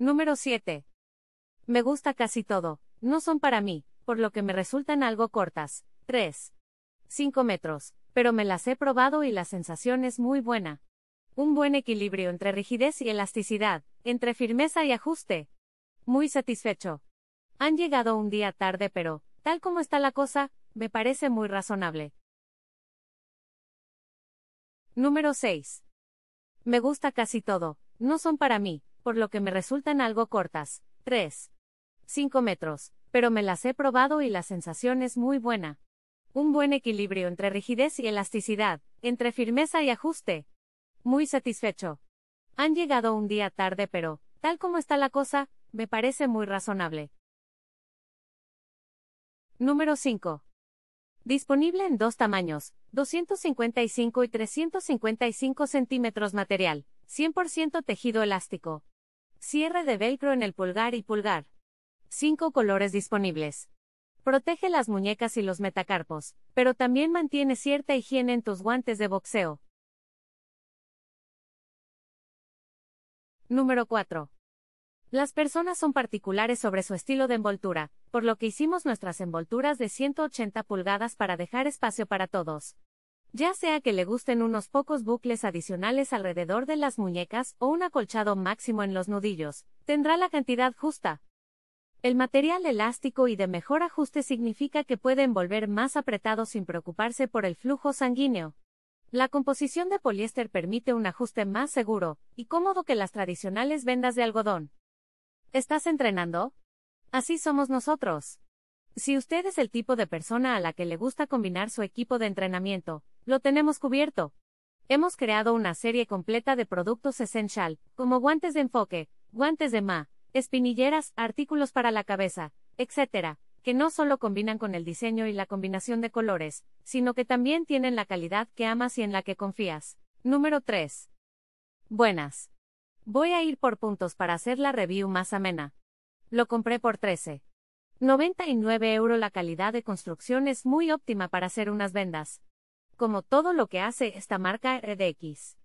Número 7. Me gusta casi todo, no son para mí, por lo que me resultan algo cortas. 3. 5 metros, pero me las he probado y la sensación es muy buena. Un buen equilibrio entre rigidez y elasticidad, entre firmeza y ajuste. Muy satisfecho. Han llegado un día tarde, pero, tal como está la cosa, me parece muy razonable. Número 6. Me gusta casi todo, no son para mí, por lo que me resultan algo cortas, 3. 5 metros, pero me las he probado y la sensación es muy buena. Un buen equilibrio entre rigidez y elasticidad, entre firmeza y ajuste. Muy satisfecho. Han llegado un día tarde, pero, tal como está la cosa, me parece muy razonable. Número 5. Disponible en dos tamaños, 255 y 355 centímetros material, 100% tejido elástico. Cierre de velcro en el pulgar y pulgar. Cinco colores disponibles. Protege las muñecas y los metacarpos, pero también mantiene cierta higiene en tus guantes de boxeo. Número 4. Las personas son particulares sobre su estilo de envoltura, por lo que hicimos nuestras envolturas de 180 pulgadas para dejar espacio para todos ya sea que le gusten unos pocos bucles adicionales alrededor de las muñecas o un acolchado máximo en los nudillos, tendrá la cantidad justa. El material elástico y de mejor ajuste significa que puede envolver más apretado sin preocuparse por el flujo sanguíneo. La composición de poliéster permite un ajuste más seguro y cómodo que las tradicionales vendas de algodón. ¿Estás entrenando? Así somos nosotros. Si usted es el tipo de persona a la que le gusta combinar su equipo de entrenamiento, lo tenemos cubierto. Hemos creado una serie completa de productos essential, como guantes de enfoque, guantes de ma, espinilleras, artículos para la cabeza, etc., que no solo combinan con el diseño y la combinación de colores, sino que también tienen la calidad que amas y en la que confías. Número 3. Buenas. Voy a ir por puntos para hacer la review más amena. Lo compré por 13. 99 euros. la calidad de construcción es muy óptima para hacer unas vendas como todo lo que hace esta marca RDX.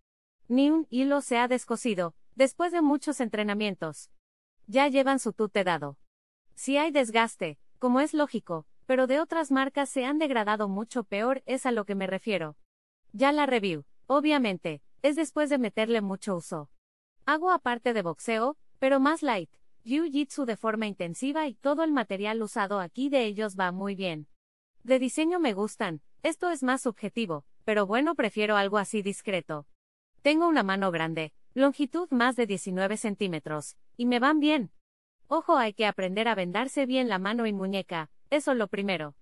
Ni un hilo se ha descosido, después de muchos entrenamientos. Ya llevan su tute dado. Si hay desgaste, como es lógico, pero de otras marcas se han degradado mucho peor, es a lo que me refiero. Ya la review, obviamente, es después de meterle mucho uso. Hago aparte de boxeo, pero más light, jiu-jitsu de forma intensiva y todo el material usado aquí de ellos va muy bien. De diseño me gustan, esto es más subjetivo, pero bueno, prefiero algo así discreto. Tengo una mano grande, longitud más de 19 centímetros, y me van bien. Ojo, hay que aprender a vendarse bien la mano y muñeca, eso lo primero.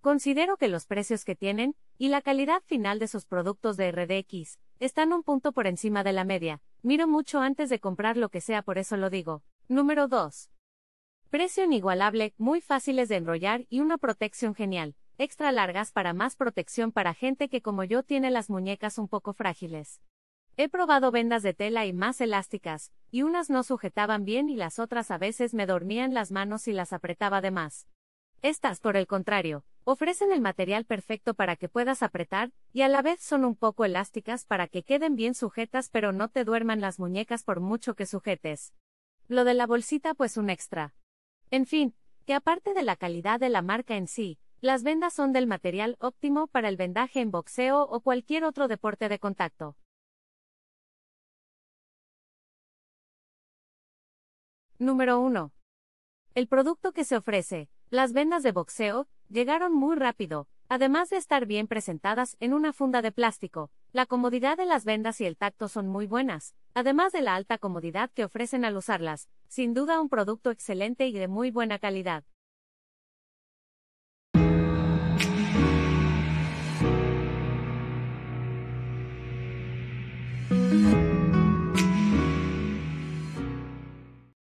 Considero que los precios que tienen, y la calidad final de sus productos de RDX, están un punto por encima de la media, miro mucho antes de comprar lo que sea, por eso lo digo. Número 2. Precio inigualable, muy fáciles de enrollar y una protección genial extra largas para más protección para gente que como yo tiene las muñecas un poco frágiles. He probado vendas de tela y más elásticas, y unas no sujetaban bien y las otras a veces me dormían las manos y las apretaba de más. Estas, por el contrario, ofrecen el material perfecto para que puedas apretar, y a la vez son un poco elásticas para que queden bien sujetas pero no te duerman las muñecas por mucho que sujetes. Lo de la bolsita pues un extra. En fin, que aparte de la calidad de la marca en sí, las vendas son del material óptimo para el vendaje en boxeo o cualquier otro deporte de contacto. Número 1. El producto que se ofrece, las vendas de boxeo, llegaron muy rápido, además de estar bien presentadas en una funda de plástico. La comodidad de las vendas y el tacto son muy buenas, además de la alta comodidad que ofrecen al usarlas, sin duda un producto excelente y de muy buena calidad.